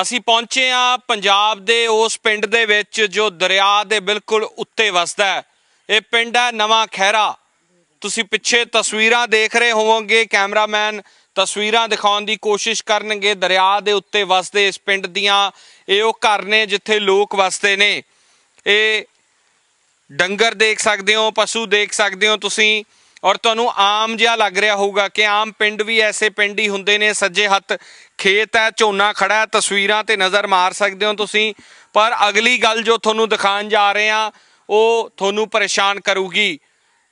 ਅਸੀਂ ਪਹੁੰਚੇ ਆ ਪੰਜਾਬ ਦੇ ਉਸ ਪਿੰਡ ਦੇ ਵਿੱਚ ਜੋ ਦਰਿਆ ਦੇ ਬਿਲਕੁਲ ਉੱਤੇ ਵਸਦਾ ਹੈ ਇਹ ਪਿੰਡ ਹੈ ਨਵਾਂ ਖਹਿਰਾ ਤੁਸੀਂ ਪਿੱਛੇ ਤਸਵੀਰਾਂ ਦੇਖ ਰਹੇ ਹੋਵੋਗੇ ਕੈਮਰਾਮੈਨ ਤਸਵੀਰਾਂ ਦਿਖਾਉਣ ਦੀ ਕੋਸ਼ਿਸ਼ ਕਰਨਗੇ ਦਰਿਆ ਦੇ ਉੱਤੇ ਵਸਦੇ ਇਸ ਪਿੰਡ ਦੀਆਂ ਇਹ ਉਹ ਘਰ ਨੇ ਜਿੱਥੇ ਲੋਕ ਵਸਦੇ ਨੇ ਇਹ ਡੰਗਰ ਦੇਖ ਸਕਦੇ ਹੋ ਪਸ਼ੂ ਦੇਖ ਸਕਦੇ ਹੋ ਤੁਸੀਂ ਔਰ ਤੁਹਾਨੂੰ ਆਮ ਜਿਹਾ ਲੱਗ ਰਿਹਾ ਹੋਊਗਾ ਕਿ ਆਮ ਪਿੰਡ ਵੀ ਐਸੇ ਪਿੰਡ ਹੀ ਹੁੰਦੇ ਨੇ ਸੱਜੇ ਹੱਥ ਖੇਤ ਹੈ ਝੋਨਾ ਖੜਾ ਹੈ ਤਸਵੀਰਾਂ ਤੇ ਨਜ਼ਰ ਮਾਰ ਸਕਦੇ ਹੋ ਤੁਸੀਂ ਪਰ ਅਗਲੀ ਗੱਲ ਜੋ ਤੁਹਾਨੂੰ ਦਿਖਾਉਣ ਜਾ ਰਹੇ ਆ ਉਹ ਤੁਹਾਨੂੰ ਪਰੇਸ਼ਾਨ ਕਰੂਗੀ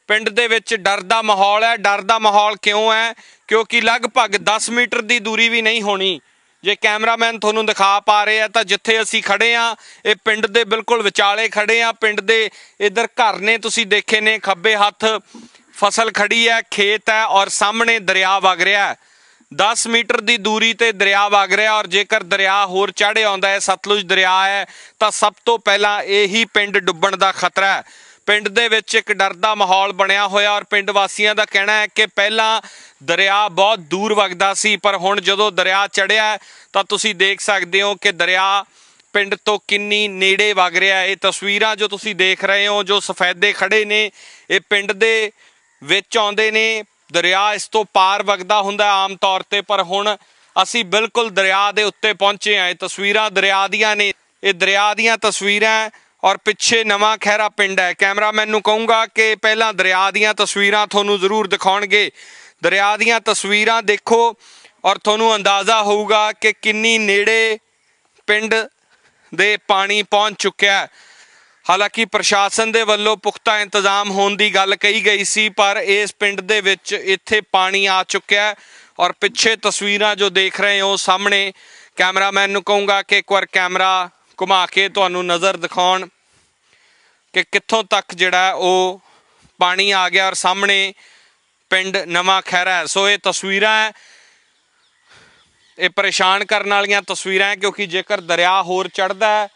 ਪਿੰਡ ਦੇ ਵਿੱਚ ਡਰ ਦਾ ਮਾਹੌਲ ਹੈ ਡਰ ਦਾ ਮਾਹੌਲ ਕਿਉਂ ਹੈ ਕਿਉਂਕਿ ਲਗਭਗ 10 ਮੀਟਰ ਦੀ ਦੂਰੀ ਵੀ ਨਹੀਂ ਹੋਣੀ ਜੇ ਕੈਮਰਾਮੈਨ ਤੁਹਾਨੂੰ ਦਿਖਾ ਪਾ ਰਹੇ ਆ ਤਾਂ ਜਿੱਥੇ ਅਸੀਂ ਖੜੇ ਆ ਇਹ ਪਿੰਡ ਦੇ ਬਿਲਕੁਲ ਵਿਚਾਲੇ ਖੜੇ ਆ ਪਿੰਡ ਦੇ ਇਧਰ ਘਰ ਨੇ ਤੁਸੀਂ ਦੇਖੇ ਨੇ ਖੱਬੇ ਹੱਥ ਫਸਲ ਖੜੀ ਹੈ ਖੇਤ ਹੈ ਔਰ ਸਾਹਮਣੇ ਦਰਿਆ ਵਗ ਰਿਹਾ ਹੈ 10 ਮੀਟਰ ਦੀ ਦੂਰੀ ਤੇ ਦਰਿਆ ਵਗ ਰਿਹਾ ਔਰ ਜੇਕਰ ਦਰਿਆ ਹੋਰ ਚੜ੍ਹੇ ਆਉਂਦਾ ਹੈ ਸਤਲੁਜ ਦਰਿਆ ਹੈ ਤਾਂ ਸਭ ਤੋਂ ਪਹਿਲਾਂ ਇਹੀ ਪਿੰਡ ਡੁੱਬਣ ਦਾ ਖਤਰਾ ਹੈ ਪਿੰਡ ਦੇ ਵਿੱਚ ਇੱਕ ਡਰ ਦਾ ਮਾਹੌਲ ਬਣਿਆ ਹੋਇਆ ਔਰ ਪਿੰਡ ਵਾਸੀਆਂ ਦਾ ਕਹਿਣਾ ਹੈ ਕਿ ਪਹਿਲਾਂ ਦਰਿਆ ਬਹੁਤ ਦੂਰ ਵਗਦਾ ਸੀ ਪਰ ਹੁਣ ਜਦੋਂ ਦਰਿਆ ਚੜਿਆ ਤਾਂ ਤੁਸੀਂ ਦੇਖ ਸਕਦੇ ਹੋ ਕਿ ਦਰਿਆ ਪਿੰਡ ਤੋਂ ਕਿੰਨੀ ਨੇੜੇ ਵਗ ਰਿਹਾ ਇਹ ਤਸਵੀਰਾਂ ਜੋ ਤੁਸੀਂ ਦੇਖ ਰਹੇ ਹੋ ਜੋ ਸਫੈਦੇ ਖੜੇ ਨੇ ਇਹ ਪਿੰਡ ਦੇ ਵਿੱਚ ਆਉਂਦੇ ਨੇ ਦਰਿਆ ਇਸ ਤੋਂ ਪਾਰ ਵਗਦਾ ਹੁੰਦਾ ਆਮ ਤੌਰ ਤੇ ਪਰ ਹੁਣ ਅਸੀਂ ਬਿਲਕੁਲ ਦਰਿਆ ਦੇ ਉੱਤੇ ਪਹੁੰਚੇ ਆਂ ਇਹ ਤਸਵੀਰਾਂ ਦਰਿਆ ਦੀਆਂ ਨੇ ਇਹ ਦਰਿਆ ਦੀਆਂ ਤਸਵੀਰਾਂ ਔਰ ਪਿੱਛੇ ਨਵਾਂ ਖਹਿਰਾ ਪਿੰਡ ਹੈ ਕੈਮਰਾਮੈਨ ਨੂੰ ਕਹੂੰਗਾ ਕਿ ਪਹਿਲਾਂ ਦਰਿਆ ਦੀਆਂ ਤਸਵੀਰਾਂ ਤੁਹਾਨੂੰ ਜ਼ਰੂਰ ਦਿਖਾਉਣਗੇ ਦਰਿਆ ਦੀਆਂ ਤਸਵੀਰਾਂ ਦੇਖੋ ਔਰ ਤੁਹਾਨੂੰ ਅੰਦਾਜ਼ਾ ਹੋਊਗਾ ਕਿ ਕਿੰਨੀ ਨੇੜੇ ਪਿੰਡ ਦੇ ਪਾਣੀ ਪਹੁੰਚ ਚੁੱਕਿਆ ਹਾਲਾਂਕਿ ਪ੍ਰਸ਼ਾਸਨ ਦੇ ਵੱਲੋਂ ਪੁਖਤਾ ਇੰਤਜ਼ਾਮ ਹੋਣ ਦੀ ਗੱਲ ਕਹੀ ਗਈ ਸੀ ਪਰ ਇਸ ਪਿੰਡ ਦੇ ਵਿੱਚ ਇੱਥੇ ਪਾਣੀ ਆ ਚੁੱਕਿਆ ਹੈ ਔਰ ਪਿੱਛੇ ਤਸਵੀਰਾਂ ਜੋ ਦੇਖ ਰਹੇ ਹੋ ਸਾਹਮਣੇ ਕੈਮਰਾਮੈਨ ਨੂੰ ਕਹੂੰਗਾ ਕਿ ਇੱਕ ਵਾਰ ਕੈਮਰਾ ਘੁਮਾ ਕੇ ਤੁਹਾਨੂੰ ਨਜ਼ਰ ਦਿਖਾਉਣ ਕਿ ਕਿੱਥੋਂ ਤੱਕ ਜਿਹੜਾ ਉਹ ਪਾਣੀ ਆ ਗਿਆ ਔਰ ਸਾਹਮਣੇ ਪਿੰਡ ਨਵਾਂ ਖਹਿਰਾ ਹੈ ਸੋ ਇਹ ਤਸਵੀਰਾਂ ਹੈ ਇਹ ਪਰੇਸ਼ਾਨ ਕਰਨ ਵਾਲੀਆਂ ਤਸਵੀਰਾਂ ਕਿਉਂਕਿ ਜੇਕਰ ਦਰਿਆ ਹੋਰ ਚੜਦਾ ਹੈ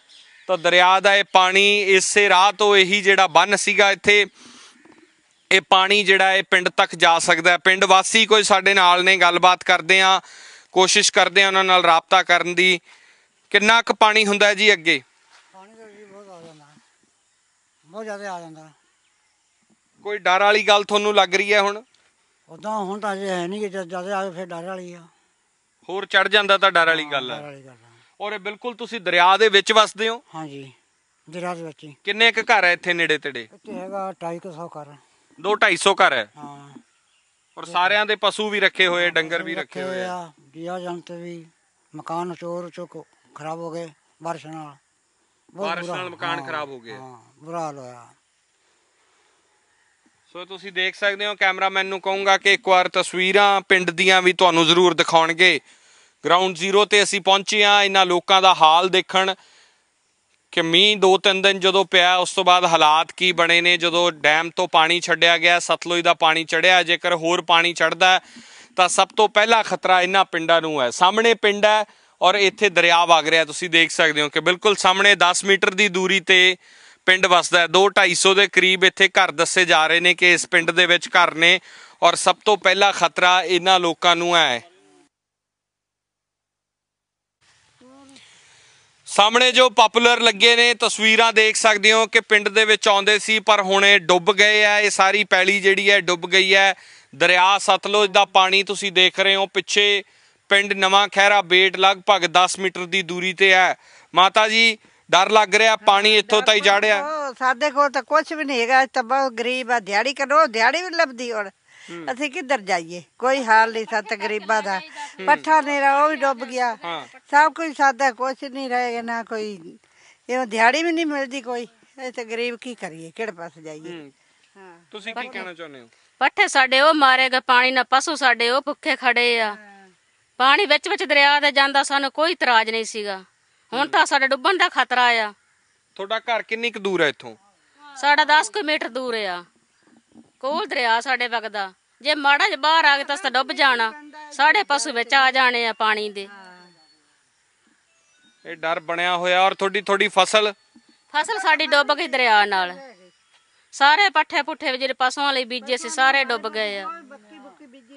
ਤਾਂ ਦਰਿਆ ਦਾ ਇਹ ਪਾਣੀ ਇਸੇ ਰਾਹ ਤੋਂ ਇਹੀ ਜਿਹੜਾ ਬੰਨ ਸੀਗਾ ਇੱਥੇ ਇਹ ਪਾਣੀ ਜਿਹੜਾ ਇਹ ਪਿੰਡ ਤੱਕ ਜਾ ਸਕਦਾ ਪਿੰਡ ਵਾਸੀ ਕੋਈ ਸਾਡੇ ਨਾਲ ਨੇ ਗੱਲਬਾਤ ਕਰਦੇ ਆ ਕੋਸ਼ਿਸ਼ ਕਰਦੇ ਆ ਉਹਨਾਂ ਨਾਲ ਰਾਬਤਾ ਕਰਨ ਦੀ ਕਿੰਨਾ ਕੁ ਪਾਣੀ ਹੁੰਦਾ ਜੀ ਅੱਗੇ ਪਾਣੀ ਤਾਂ ਜੀ ਬਹੁਤ ਆ ਜਾਂਦਾ ਬਹੁਤ ਜ਼ਿਆਦਾ ਆ ਜਾਂਦਾ ਕੋਈ ਡਰ ਵਾਲੀ ਗੱਲ ਤੁਹਾਨੂੰ ਲੱਗ ਰਹੀ ਹੈ ਹੁਣ ਉਦਾਂ ਹੁਣ ਤਾਂ ਜੇ ਹੈ ਨਹੀਂ ਜੇ ਜਦ ਜ਼ਿਆਦਾ ਆ ਫਿਰ ਡਰ ਵਾਲੀ ਆ ਹੋਰ ਚੜ ਜਾਂਦਾ ਤਾਂ ਡਰ ਵਾਲੀ ਗੱਲ ਆ ਡਰ ਵਾਲੀ ਗੱਲ ਆ ਔਰ ਇਹ ਬਿਲਕੁਲ ਤੁਸੀਂ ਦਰਿਆ ਦੇ ਵਿੱਚ ਵਸਦੇ ਹੋ ਹਾਂਜੀ ਦਰਿਆ ਦੇ ਵਿੱਚ ਕਿੰਨੇ ਕ ਘਰ ਹੈ ਇੱਥੇ ਨੇੜੇ ਤੇੜੇ ਇੱਥੇ ਹੈਗਾ 250 ਘਰ 2 250 ਘਰ ਹੈ ਹਾਂ ਔਰ ਸਾਰਿਆਂ ਦੇ ਪਸ਼ੂ ਵੀ ਰੱਖੇ ਹੋਏ ਡੰਗਰ ਵੀ ਰੱਖੇ ਹੋਏ ਆ ਗਿਆ ਜੰਤ ਵੀ ਮਕਾਨ ਚੋਰ ਚੁੱਕ ਖਰਾਬ ਹੋ ਗਏ ਬਾਰਿਸ਼ ਨਾਲ ਬਹੁਤ ਬਾਰਿਸ਼ ਨਾਲ ਮਕਾਨ ਖਰਾਬ ਹੋ ਗਏ। ਹਾਂ ਬੁਰਾ ਹਾਲ ਹੋਇਆ ਸੋ ਤੁਸੀਂ ਦੇਖ ਸਕਦੇ ਹੋ ਕੈਮਰਾਮੈਨ ਨੂੰ ਕਹੂੰਗਾ ਕਿ ਇੱਕ ਵਾਰ ਤਸਵੀਰਾਂ ਪਿੰਡ ਦੀਆਂ ਵੀ ਤੁਹਾਨੂੰ ਜ਼ਰੂਰ ਦਿਖਾਉਣਗੇ ਗਰਾਊਂਡ ਜ਼ੀਰੋ ਤੇ ਅਸੀਂ ਪਹੁੰਚੇ ਆ ਇਹਨਾਂ ਲੋਕਾਂ ਦਾ ਹਾਲ ਦੇਖਣ ਕਿ ਮੀਂਹ ਦੋ ਤਿੰਨ ਦਿਨ ਜਦੋਂ ਪਿਆ ਉਸ ਤੋਂ ਬਾਅਦ ਹਾਲਾਤ ਕੀ ਬਣੇ ਨੇ ਜਦੋਂ ਡੈਮ ਤੋਂ ਪਾਣੀ ਛੱਡਿਆ ਗਿਆ ਸਤਲੁਜ ਦਾ ਪਾਣੀ ਚੜਿਆ ਜੇਕਰ ਹੋਰ ਪਾਣੀ ਚੜਦਾ ਤਾਂ ਸਭ ਤੋਂ ਪਹਿਲਾ ਖਤਰਾ ਇਹਨਾਂ ਪਿੰਡਾਂ ਨੂੰ ਹੈ ਸਾਹਮਣੇ ਪਿੰਡ ਹੈ ਔਰ ਇੱਥੇ ਦਰਿਆ ਵਗ ਰਿਹਾ ਤੁਸੀਂ ਦੇਖ ਸਕਦੇ ਹੋ ਕਿ ਬਿਲਕੁਲ ਸਾਹਮਣੇ 10 ਮੀਟਰ ਦੀ ਦੂਰੀ ਤੇ ਪਿੰਡ ਵਸਦਾ ਹੈ 2 250 ਦੇ ਕਰੀਬ ਇੱਥੇ ਘਰ ਦੱਸੇ ਜਾ ਰਹੇ ਨੇ ਕਿ ਇਸ ਪਿੰਡ ਦੇ ਵਿੱਚ ਘਰ ਨੇ ਔਰ ਸਭ ਤੋਂ ਪਹਿਲਾ ਖਤਰਾ ਇਹਨਾਂ ਲੋਕਾਂ ਨੂੰ ਹੈ ਸਾਹਮਣੇ ਜੋ ਪਪੂਲਰ ਲੱਗੇ ਨੇ ਤਸਵੀਰਾਂ ਦੇਖ ਸਕਦੇ ਹੋ ਕਿ ਪਿੰਡ ਦੇ ਵਿੱਚ ਆਉਂਦੇ ਸੀ ਪਰ ਹੁਣ ਇਹ ਡੁੱਬ ਗਏ ਆ ਇਹ ਸਾਰੀ ਪੈਲੀ ਜਿਹੜੀ ਹੈ ਡੁੱਬ ਗਈ ਹੈ ਦਰਿਆ ਸਤਲੁਜ ਦਾ ਪਾਣੀ ਤੁਸੀਂ ਦੇਖ ਰਹੇ ਹੋ ਪਿੱਛੇ ਪਿੰਡ ਨਵਾਂ ਖਹਿਰਾ ਬੇਟ ਲਗਭਗ 10 ਮੀਟਰ ਦੀ ਦੂਰੀ ਤੇ ਹੈ ਮਾਤਾ ਜੀ ਡਰ ਲੱਗ ਰਿਹਾ ਪਾਣੀ ਇੱਥੋਂ ਤਾਈ ਜਾੜਿਆ ਸਾਡੇ ਕੋਲ ਤਾਂ ਕੁਝ ਵੀ ਨਹੀਂ ਹੈਗਾ ਤਾਂ ਬਹੁਤ ਗਰੀਬ ਆ ਦਿਹਾੜੀ ਕਰੋ ਦਿਹਾੜੀ ਵੀ ਲੱਭਦੀ ਹੁਣ ਅਸੀਂ ਕਿੱਧਰ ਜਾਈਏ ਕੋਈ ਹਾਲ ਨਹੀਂ ਸਾ ਤਕਰੀਬਾ ਦਾ ਪੱਠਾ ਨੇਰਾ ਉਹ ਵੀ ਡੁੱਬ ਗਿਆ ਸਭ ਕੁਝ ਸਾਦਾ ਕੁਛ ਨਹੀਂ ਰਹਿ ਗਿਆ ਨਾ ਕੋਈ ਇਹ ਦਿਹਾੜੀ ਵੀ ਨਹੀਂ ਮਿਲਦੀ ਕੋਈ ਇਹ ਤੇ ਗਰੀਬ ਕੀ ਕਰੀਏ ਕਿਹੜੇ ਪਾਸੇ ਜਾਈਏ ਹਾਂ ਤੁਸੀਂ ਕੀ ਕਹਿਣਾ ਚਾਹੁੰਦੇ ਹੋ ਪੱਠੇ ਸਾਡੇ ਉਹ ਮਾਰੇ ਪਾਣੀ ਨਾਲ ਪਸ਼ੂ ਸਾਡੇ ਉਹ ਭੁੱਖੇ ਖੜੇ ਆ ਪਾਣੀ ਵਿੱਚ ਵਿੱਚ ਦਰਿਆ ਦੇ ਜਾਂਦਾ ਸਾਨੂੰ ਕੋਈ ਇਤਰਾਜ਼ ਨਹੀਂ ਸੀਗਾ ਹੁਣ ਤਾਂ ਸਾਡੇ ਡੁੱਬਣ ਦਾ ਖਤਰਾ ਆ ਤੁਹਾਡਾ ਘਰ ਕਿੰਨੀ ਕੁ ਦੂਰ ਹੈ ਇੱਥੋਂ ਸਾਡਾ 10 ਕਿਲੋਮੀਟਰ ਦੂਰ ਆ ਕੋਲ ਦਰਿਆ ਸਾਡੇ ਵਗਦਾ ਜੇ ਮਾੜਾ ਜਿਹਾ ਬਾਹਰ ਆ ਗਿਆ ਤਾਂ ਅਸੀਂ ਡੁੱਬ ਜਾਣਾ ਸਾਡੇ ਪਸ਼ੂ ਵਿੱਚ ਆ ਜਾਣੇ ਆ ਪਾਣੀ ਦੇ ਇਹ ਡਰ ਬਣਿਆ ਹੋਇਆ ਔਰ ਥੋੜੀ ਥੋੜੀ ਫਸਲ ਫਸਲ ਸਾਡੀ ਡੁੱਬ ਗਈ ਦਰਿਆ ਨਾਲ ਸਾਰੇ ਪੱਠੇ ਪੁੱਠੇ ਜਿਹੜੇ ਪਸ਼ੂਆਂ ਲਈ ਬੀਜੇ ਸੀ ਸਾਰੇ ਡੁੱਬ ਗਏ ਆ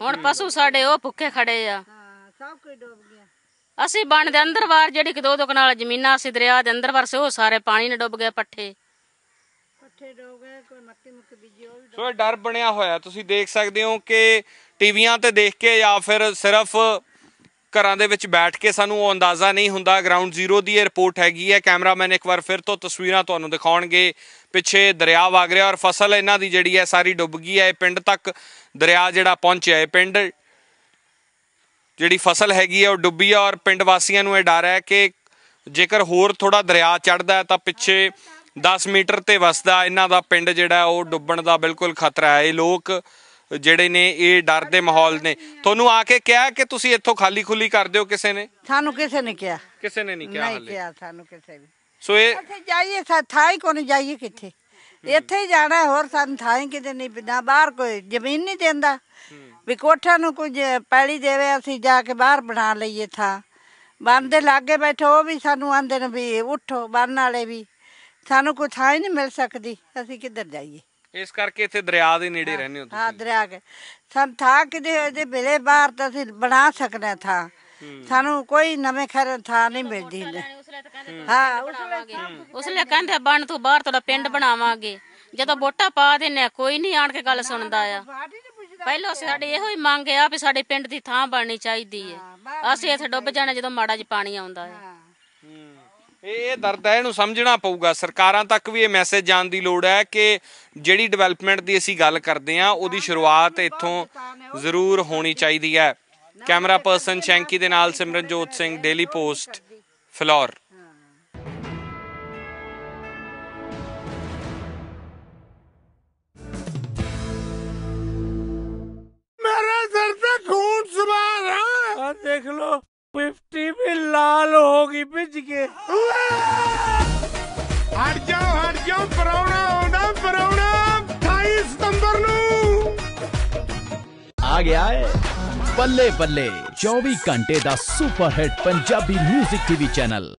ਹੁਣ ਪਸ਼ੂ ਸਾਡੇ ਉਹ ਭੁੱਖੇ ਖੜੇ ਆ ਸਭ ਕੁਝ ਡੁੱਬ ਗਿਆ ਅਸੀਂ ਬਣ ਦੇ ਅੰਦਰ ਵਾਰ ਜਿਹੜੀ ਕਿ ਦੋ ਦੋ ਕਨਾਲ ਜ਼ਮੀਨਾਂ ਸੀ ਦਰਿਆ ਦੇ ਅੰਦਰ ਵਾਰ ਉਹ ਸਾਰੇ ਪਾਣੀ ਨੇ ਡੁੱਬ ਗਏ ਪੱਠੇ ਬੀਜੀ ਸੋ ਇਹ ਡਰ ਬਣਿਆ ਹੋਇਆ ਤੁਸੀਂ ਦੇਖ ਸਕਦੇ ਹੋ ਕਿ ਟੀਵੀਆਂ ਤੇ ਦੇਖ ਕੇ ਜਾਂ ਫਿਰ ਸਿਰਫ ਘਰਾਂ ਦੇ ਵਿੱਚ ਬੈਠ ਕੇ ਸਾਨੂੰ ਉਹ ਅੰਦਾਜ਼ਾ ਨਹੀਂ ਹੁੰਦਾ ਗਰਾਊਂਡ ਜ਼ੀਰੋ ਦੀ ਇਹ ਰਿਪੋਰਟ ਹੈਗੀ ਹੈ ਕੈਮਰਾਮੈਨ ਇੱਕ ਵਾਰ ਫਿਰ ਤੋਂ ਤਸਵੀਰਾਂ ਤੁਹਾਨੂੰ ਦਿਖਾਉਣਗੇ ਪਿੱਛੇ ਦਰਿਆ ਵਗ ਰਿਹਾ ਔਰ ਫਸਲ ਇਹਨਾਂ ਦੀ ਜਿਹੜੀ ਹੈ ਸਾਰੀ ਡੁੱਬ ਗਈ ਹੈ ਇਹ ਪਿੰਡ ਤੱਕ ਦਰਿਆ ਜਿਹੜਾ ਪਹੁੰਚਿਆ ਹੈ ਪਿੰਡ ਜਿਹੜੀ ਫਸਲ ਹੈਗੀ ਹੈ ਉਹ ਡੁੱਬੀ ਹੈ ਔਰ ਪਿੰਡ ਵਾਸੀਆਂ ਨੂੰ ਇਹ ਡਰ ਹੈ ਕਿ ਜੇਕਰ ਹੋਰ ਥੋੜਾ ਦਰਿਆ ਚੜਦਾ ਤਾਂ ਪਿੱਛੇ 10 ਮੀਟਰ ਤੇ ਵਸਦਾ ਇਹਨਾਂ ਦਾ ਪਿੰਡ ਜਿਹੜਾ ਉਹ ਡੁੱਬਣ ਦਾ ਬਿਲਕੁਲ ਖਤਰਾ ਹੈ ਇਹ ਲੋਕ ਜਿਹੜੇ ਨੇ ਇਹ ਡਰ ਦੇ ਮਾਹੌਲ ਨੇ ਤੁਹਾਨੂੰ ਆ ਕੇ ਕਿਹਾ ਕਿ ਤੁਸੀਂ ਇੱਥੋਂ ਖਾਲੀ ਖੁੱਲੀ ਕਰ ਦਿਓ ਕਿਸੇ ਨੇ ਸਾਨੂੰ ਕਿਸੇ ਨੇ ਕਿਹਾ ਕਿਸੇ ਨੇ ਨਹੀਂ ਕਿਹਾ ਹਲੇ ਕਿਹਾ ਸਾਨੂੰ ਕਿਸੇ ਵੀ ਸੋ ਇਹ ਇੱਥੇ ਜਾਈਏ ਥਾਈ ਨਹੀਂ ਜਾਈਏ ਕਿੱਥੇ ਇੱਥੇ ਹੀ ਜਾਣਾ ਹੋਰ ਸਾਨੂੰ ਥਾਈ ਕਿਤੇ ਨਹੀਂ ਬਿਨਾ ਬਾਹਰ ਕੋਈ ਜ਼ਮੀਨ ਨਹੀਂ ਦਿੰਦਾ ਵੀ ਕੋਠਾ ਨੂੰ ਕੁਝ ਪੈਲੀ ਦੇਵੇ ਅਸੀਂ ਜਾ ਕੇ ਬਾਹਰ ਬਣਾ ਲਈਏ ਥਾਂ ਬੰਦੇ ਲਾਗੇ ਬੈਠੋ ਉਹ ਵੀ ਸਾਨੂੰ ਆਂਦੇ ਨੇ ਵੀ ਉੱਠੋ ਬੰਨ ਵਾਲੇ ਵੀ ਸਾਨੂੰ ਕੋਈ ਥਾਂ ਹੀ ਨਹੀਂ ਮਿਲ ਸਕਦੀ ਅਸੀਂ ਕਿੱਧਰ ਜਾਈਏ ਇਸ ਕਰਕੇ ਇੱਥੇ ਦਰਿਆ ਦੇ ਨੇੜੇ ਰਹਿੰਦੇ ਹੋ ਹਾਂ ਦਰਿਆ ਕੇ ਸਾਨੂੰ ਥਾਂ ਕਿਤੇ ਇਹਦੇ ਬਿਲੇ ਬਾਹਰ ਤਾਂ ਅਸੀਂ ਬਣਾ ਸਕਦੇ ਥਾਂ ਸਾਨੂੰ ਕੋਈ ਨਵੇਂ ਖਰ ਥਾਂ ਨਹੀਂ ਮਿਲਦੀ ਹਾਂ ਉਸ ਵੇਲੇ ਉਸ ਲਈ ਕਹਿੰਦੇ ਬਣ ਤੋਂ ਬਾਹਰ ਤੁਹਾਡਾ ਪਿੰਡ ਬਣਾਵਾਂਗੇ ਜਦੋਂ ਵੋਟਾਂ ਪਾ ਦੇਣੇ ਆ, ਕੋਈ ਨਹੀਂ ਆਣ ਕੇ ਗੱਲ ਸੁਣਦਾ ਆ ਪਹਿਲੋ ਪਹਿਲਾਂ ਸਾਡੀ ਇਹੋ ਹੀ ਮੰਗ ਆ ਵੀ ਸਾਡੇ ਪਿੰਡ ਦੀ ਥਾਂ ਬਣਨੀ ਚਾਹੀਦੀ ਹੈ ਅਸੀਂ ਇੱਥੇ ਡੁੱਬ ਜਾਣਾ ਜਦੋਂ ਮਾੜਾ ਜਿਹਾ ਪਾਣੀ ਆਉਂਦਾ ਹੈ ਇਹ ਇਹ ਦਰਦ ਹੈ ਇਹਨੂੰ ਸਮਝਣਾ ਪਊਗਾ ਸਰਕਾਰਾਂ ਤੱਕ ਵੀ ਇਹ ਮੈਸੇਜ ਜਾਣ ਦੀ ਲੋੜ ਹੈ ਕਿ ਜਿਹੜੀ ਡਿਵੈਲਪਮੈਂਟ ਦੀ ਅਸੀਂ ਗੱਲ ਕਰਦੇ ਆ ਉਹਦੀ ਸ਼ੁਰੂਆਤ ਇੱਥੋਂ ਜ਼ਰੂਰ ਹੋਣੀ ਚਾਹੀਦੀ ਹੈ ਕੈਮਰਾ ਪਰਸਨ ਸ਼ੈਂਕੀ ਦੇ ਨਾਲ ਸਿਮਰਨਜੋਤ ਸਿੰਘ ਡੇਲੀ ਪੋਸਟ ਫਲੋਰ ਆ ਗਿਆ ਏ ਬੱਲੇ ਬੱਲੇ 24 ਘੰਟੇ ਦਾ super hit Punjabi 뮤직 TV channel